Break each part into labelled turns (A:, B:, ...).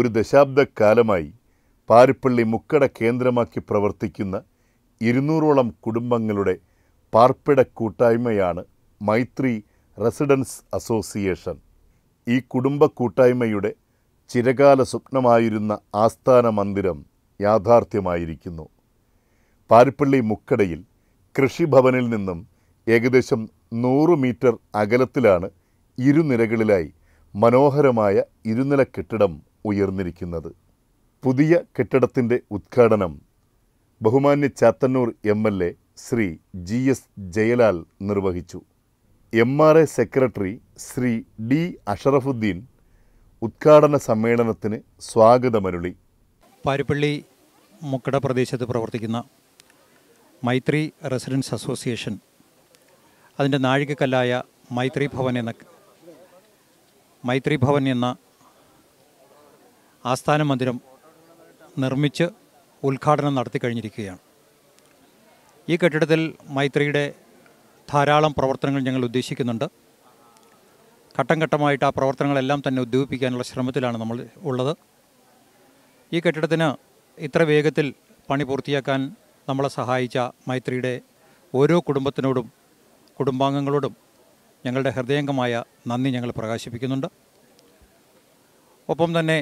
A: ഒരു ദശാബ്ദക്കാലമായി പാരിപ്പള്ളി മുക്കട കേന്ദ്രമാക്കി പ്രവർത്തിക്കുന്ന ഇരുന്നൂറോളം കുടുംബങ്ങളുടെ പാർപ്പിട കൂട്ടായ്മയാണ് മൈത്രി റെസിഡൻസ് അസോസിയേഷൻ ഈ കുടുംബ കൂട്ടായ്മയുടെ ചിരകാല സ്വപ്നമായിരുന്ന ആസ്ഥാന മന്ദിരം യാഥാർത്ഥ്യമായിരിക്കുന്നു പാരിപ്പള്ളി മുക്കടയിൽ കൃഷിഭവനിൽ നിന്നും ഏകദേശം നൂറ് മീറ്റർ അകലത്തിലാണ് ഇരുനിരകളിലായി മനോഹരമായ ഇരുനില കെട്ടിടം ഉയർന്നിരിക്കുന്നത് പുതിയ കെട്ടിടത്തിൻ്റെ ഉദ്ഘാടനം ബഹുമാന്യ Chathannoor M L A Shri G S Jayalal നിർവഹിച്ചു M R A secretary Shri D Ashrafuddin ഉദ്ഘാടന സമ്മേളനത്തിന് സ്വാഗതമരുളി
B: പാരിപ്പള്ളി മുക്കട പ്രദേശത്ത് പ്രവർത്തിക്കുന്ന മൈത്രി റെസിഡൻസ് അസോസിയേഷൻ അതിൻ്റെ നാഴികക്കല്ലായ മൈത്രി ഭവൻ എന്ന മൈത്രി ഭവൻ എന്ന ആസ്ഥാന മന്ദിരം നിർമ്മിച്ച് ഉദ്ഘാടനം നടത്തി കഴിഞ്ഞിരിക്കുകയാണ് ഈ കെട്ടിടത്തിൽ മൈത്രിയുടെ ധാരാളം പ്രവർത്തനങ്ങൾ ഞങ്ങൾ ഉദ്ദേശിക്കുന്നുണ്ട് ഘട്ടം ഘട്ടമായിട്ട് ആ പ്രവർത്തനങ്ങളെല്ലാം തന്നെ ഉദ്യോഗിപ്പിക്കാനുള്ള ശ്രമത്തിലാണ് നമ്മൾ ഉള്ളത് ഈ കെട്ടിടത്തിന് ഇത്ര വേഗത്തിൽ പണി പൂർത്തിയാക്കാൻ നമ്മളെ സഹായിച്ച മൈത്രിയുടെ ഓരോ കുടുംബത്തിനോടും കുടുംബാംഗങ്ങളോടും ഞങ്ങളുടെ ഹൃദയംഗമായ നന്ദി ഞങ്ങൾ പ്രകാശിപ്പിക്കുന്നുണ്ട് ഒപ്പം തന്നെ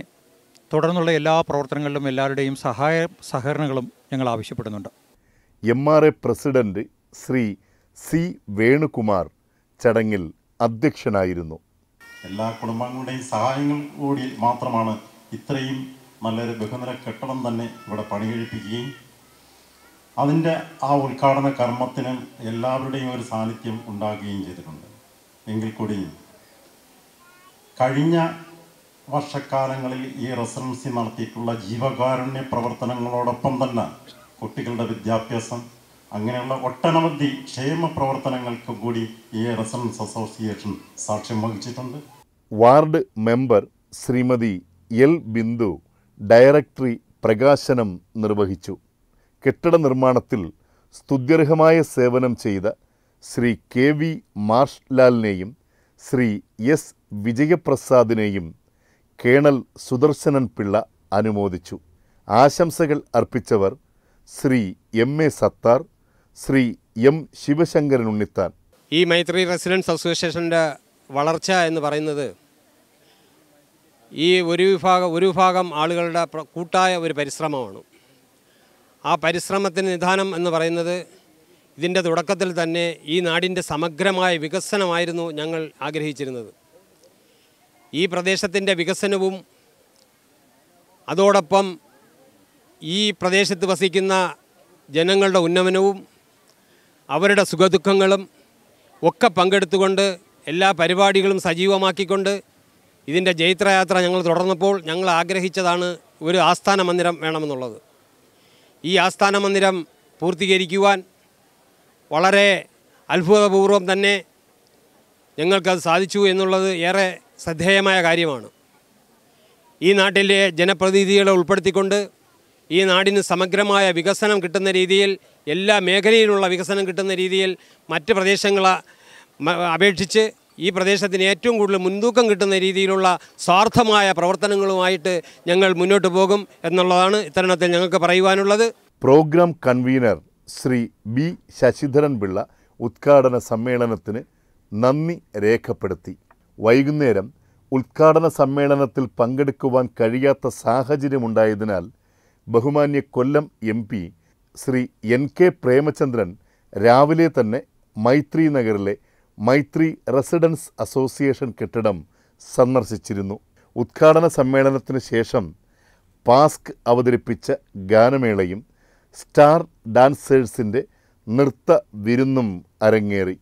B: തുടർന്നുള്ള എല്ലാ പ്രവർത്തനങ്ങളിലും എല്ലാവരുടെയും സഹായ സഹകരണങ്ങളും ഞങ്ങൾ ആവശ്യപ്പെടുന്നുണ്ട്
A: M R A president Shri C Venukumar ചടങ്ങിൽ അധ്യക്ഷനായിരുന്നു
C: എല്ലാ കുടുംബങ്ങളുടെയും സഹായങ്ങൾ കൂടി മാത്രമാണ് ഇത്രയും നല്ലൊരു ബഹുനില കെട്ടണം തന്നെ ഇവിടെ പണികഴിപ്പിക്കുകയും അതിൻ്റെ ആ ഉദ്ഘാടന കർമ്മത്തിന് എല്ലാവരുടെയും ഒരു സാന്നിധ്യം ഉണ്ടാകുകയും ചെയ്തിട്ടുണ്ട് എങ്കിൽ കൂടിയും കഴിഞ്ഞ വർഷക്കാലങ്ങളിൽ ഈ റെസിഡൻസി നടത്തിയിട്ടുള്ള ജീവകാരുണ്യ പ്രവർത്തനങ്ങളോടൊപ്പം തന്നെ കുട്ടികളുടെ വിദ്യാഭ്യാസം അങ്ങനെയുള്ള ഒട്ടനവധി ക്ഷേമ പ്രവർത്തനങ്ങൾക്ക് കൂടി ഈ റെസിഡൻസ് അസോസിയേഷൻ സാക്ഷ്യം വഹിച്ചിട്ടുണ്ട്
A: ward member Shrimati L Bindu directory പ്രകാശനം നിർവഹിച്ചു കെട്ടിട നിർമ്മാണത്തിൽ സ്തുത്യർഹമായ സേവനം ചെയ്ത ശ്രീ കെ വി മാർഷ്ലാലിനെയും ശ്രീ എസ് വിജയപ്രസാദിനെയും കേണൽ സുദർശനൻ പിള്ള അനുമോദിച്ചു ആശംസകൾ അർപ്പിച്ചവർ Shri M A Sathar Shri M Sivasankaran Unnithan
D: ഈ മൈത്രി റെസിഡൻസ് അസോസിയേഷൻ്റെ വളർച്ച എന്ന് പറയുന്നത് ഈ ഒരു വിഭാഗം ഒരു വിഭാഗം ആളുകളുടെ കൂട്ടായ ഒരു പരിശ്രമമാണ് ആ പരിശ്രമത്തിന് നിദാനം എന്ന് പറയുന്നത് ഇതിൻ്റെ തുടക്കത്തിൽ തന്നെ ഈ നാടിൻ്റെ സമഗ്രമായ വികസനമായിരുന്നു ഞങ്ങൾ ആഗ്രഹിച്ചിരുന്നത് ഈ പ്രദേശത്തിൻ്റെ വികസനവും അതോടൊപ്പം ഈ പ്രദേശത്ത് വസിക്കുന്ന ജനങ്ങളുടെ ഉന്നമനവും അവരുടെ സുഖദുഃഖങ്ങളും ഒക്കെ പങ്കെടുത്തുകൊണ്ട് എല്ലാ പരിപാടികളും സജീവമാക്കിക്കൊണ്ട് ഇതിൻ്റെ ജൈത്രയാത്ര ഞങ്ങൾ തുടർന്നപ്പോൾ ഞങ്ങൾ ആഗ്രഹിച്ചതാണ് ഒരു ആസ്ഥാന മന്ദിരം വേണമെന്നുള്ളത് ഈ ആസ്ഥാന മന്ദിരം പൂർത്തീകരിക്കുവാൻ വളരെ അത്ഭുതപൂർവം തന്നെ ഞങ്ങൾക്കത് സാധിച്ചു എന്നുള്ളത് ഏറെ ശ്രദ്ധേയമായ കാര്യമാണ് ഈ നാട്ടിലെ ജനപ്രതിനിധികളെ ഉൾപ്പെടുത്തിക്കൊണ്ട് ഈ നാടിന് സമഗ്രമായ വികസനം കിട്ടുന്ന രീതിയിൽ എല്ലാ മേഖലയിലുള്ള വികസനം കിട്ടുന്ന രീതിയിൽ മറ്റ് പ്രദേശങ്ങളെ അപേക്ഷിച്ച് ഈ പ്രദേശത്തിന് ഏറ്റവും കൂടുതൽ മുൻതൂക്കം കിട്ടുന്ന രീതിയിലുള്ള സ്വാർത്ഥമായ പ്രവർത്തനങ്ങളുമായിട്ട് ഞങ്ങൾ മുന്നോട്ട് പോകും എന്നുള്ളതാണ് ഇത്തരണത്തിൽ ഞങ്ങൾക്ക് പറയുവാനുള്ളത്
A: program convener Shri B Sasidharan Pillai ഉദ്ഘാടന സമ്മേളനത്തിന് നന്ദി രേഖപ്പെടുത്തി വൈകുന്നേരം ഉദ്ഘാടന സമ്മേളനത്തിൽ പങ്കെടുക്കുവാൻ കഴിയാത്ത സാഹചര്യമുണ്ടായതിനാൽ ബഹുമാന്യ Kollam M P Shri N K Premachandran രാവിലെ തന്നെ മൈത്രി നഗറിലെ മൈത്രി റെസിഡൻസ് അസോസിയേഷൻ കെട്ടിടം സന്ദർശിച്ചിരുന്നു ഉദ്ഘാടന സമ്മേളനത്തിന് ശേഷം പാസ്ക് അവതരിപ്പിച്ച ഗാനമേളയും സ്റ്റാർ ഡാൻസേഴ്സിൻ്റെ നൃത്ത വിരുന്നും അരങ്ങേറി